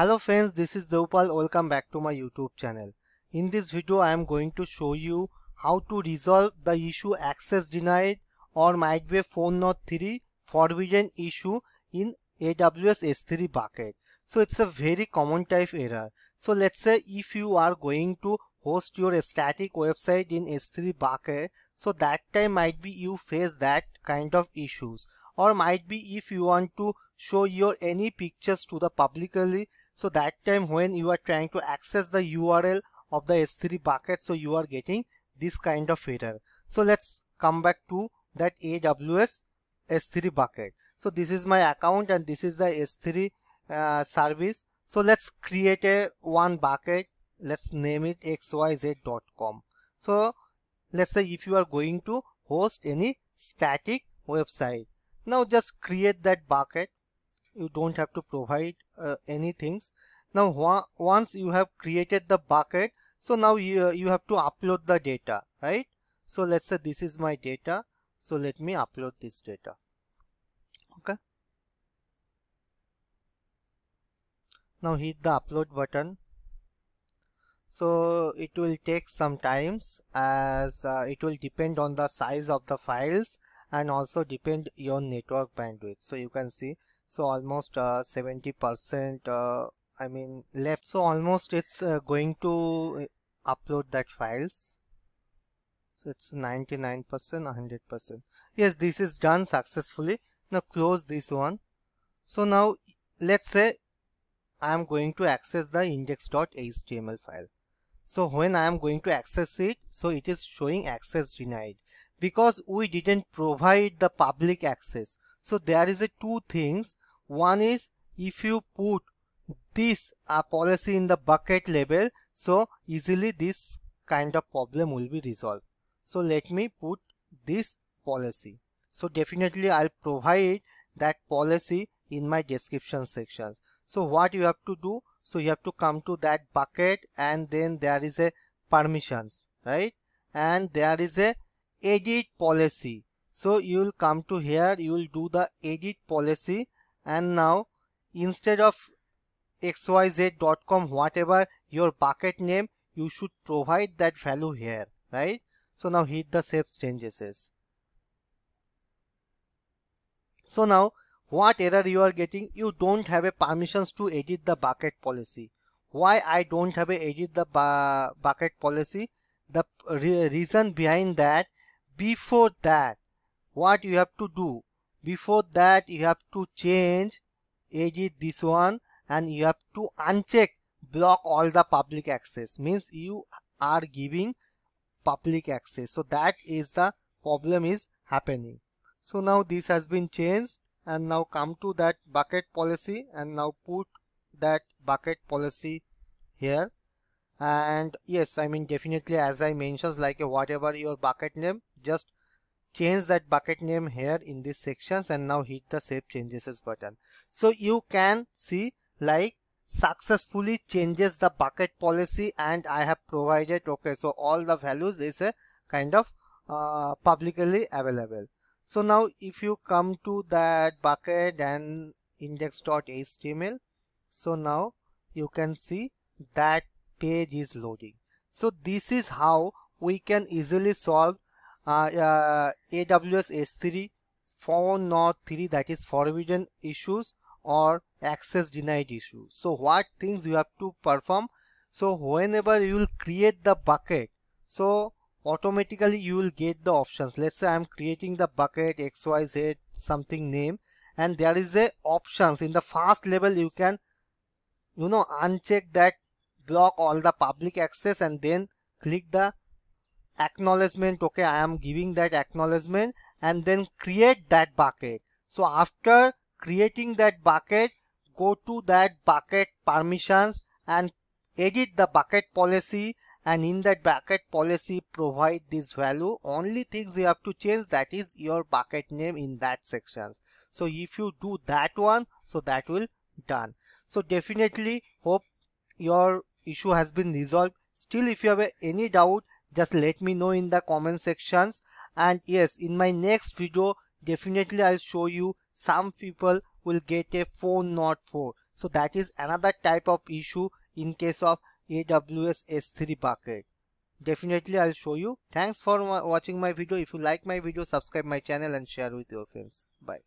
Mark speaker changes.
Speaker 1: Hello friends, this is Deupal. Welcome back to my YouTube channel. In this video, I am going to show you how to resolve the issue access denied or migrate phone not 3 forbidden issue in AWS S3 bucket. So it's a very common type error. So let's say if you are going to host your static website in S3 bucket, so that time might be you face that kind of issues or might be if you want to show your any pictures to the publicly so that time when you are trying to access the URL of the S3 bucket, so you are getting this kind of error. So let's come back to that AWS S3 bucket. So this is my account and this is the S3 uh, service. So let's create a one bucket. Let's name it xyz.com. So let's say if you are going to host any static website. Now just create that bucket you don't have to provide uh, anything now once you have created the bucket so now you, uh, you have to upload the data right so let's say this is my data so let me upload this data okay now hit the upload button so it will take some times as uh, it will depend on the size of the files and also depend your network bandwidth so you can see so almost 70% uh, uh, I mean left so almost it's uh, going to upload that files so it's 99% 100% yes this is done successfully now close this one so now let's say I am going to access the index.html file. So when I am going to access it, so it is showing access denied because we didn't provide the public access so there is a two things one is if you put this uh, policy in the bucket label so easily this kind of problem will be resolved so let me put this policy so definitely I'll provide that policy in my description section so what you have to do so you have to come to that bucket and then there is a permissions right and there is a edit policy so you will come to here you will do the edit policy and now instead of xyz.com whatever your bucket name you should provide that value here right so now hit the save changes so now what error you are getting you don't have a permissions to edit the bucket policy why i don't have a edit the bucket policy the re reason behind that before that what you have to do before that you have to change edit this one and you have to uncheck block all the public access means you are giving public access so that is the problem is happening so now this has been changed and now come to that bucket policy and now put that bucket policy here and yes i mean definitely as i mentioned like whatever your bucket name just change that bucket name here in these sections and now hit the save changes button. So you can see like successfully changes the bucket policy and I have provided okay so all the values is a kind of uh, publicly available. So now if you come to that bucket and index.html so now you can see that page is loading. So this is how we can easily solve AWS S3 for not 3 that is forbidden issues or access denied issue. So what things you have to perform. So whenever you will create the bucket, so automatically you will get the options. Let's say I'm creating the bucket XYZ something name and there is a options in the first level you can you know uncheck that block all the public access and then click the acknowledgement okay I am giving that acknowledgement and then create that bucket so after creating that bucket go to that bucket permissions and edit the bucket policy and in that bucket policy provide this value only things you have to change that is your bucket name in that section so if you do that one so that will done so definitely hope your issue has been resolved still if you have any doubt just let me know in the comment sections and yes in my next video definitely I'll show you some people will get a phone not 4 so that is another type of issue in case of AWS S3 bucket definitely I'll show you thanks for watching my video if you like my video subscribe my channel and share with your friends bye